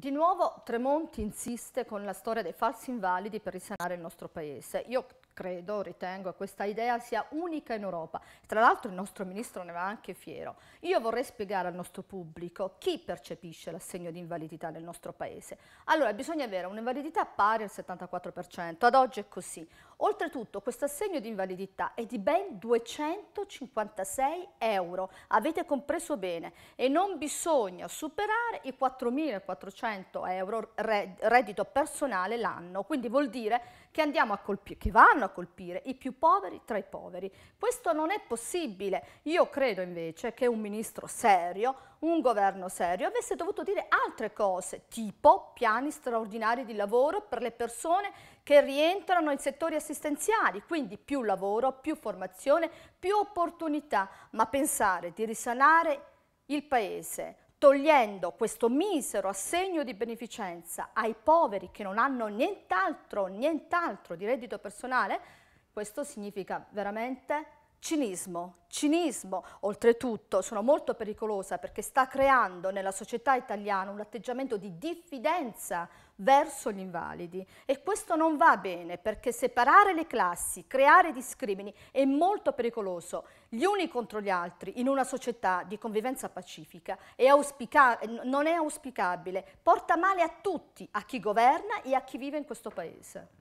Di nuovo Tremonti insiste con la storia dei falsi invalidi per risanare il nostro paese. Io credo, ritengo, questa idea sia unica in Europa. Tra l'altro il nostro ministro ne va anche fiero. Io vorrei spiegare al nostro pubblico chi percepisce l'assegno di invalidità nel nostro paese. Allora, bisogna avere un'invalidità pari al 74%, ad oggi è così. Oltretutto questo assegno di invalidità è di ben 256 euro, avete compreso bene, e non bisogna superare i 4.400 euro reddito personale l'anno, quindi vuol dire che, andiamo a colpire, che vanno a colpire i più poveri tra i poveri. Questo non è possibile. Io credo invece che un ministro serio, un governo serio, avesse dovuto dire altre cose, tipo piani straordinari di lavoro per le persone che rientrano in settori assistenziali, quindi più lavoro, più formazione, più opportunità, ma pensare di risanare il Paese togliendo questo misero assegno di beneficenza ai poveri che non hanno nient'altro, nient'altro di reddito personale, questo significa veramente Cinismo, cinismo oltretutto sono molto pericolosa perché sta creando nella società italiana un atteggiamento di diffidenza verso gli invalidi e questo non va bene perché separare le classi, creare discrimini è molto pericoloso gli uni contro gli altri in una società di convivenza pacifica è non è auspicabile, porta male a tutti, a chi governa e a chi vive in questo paese.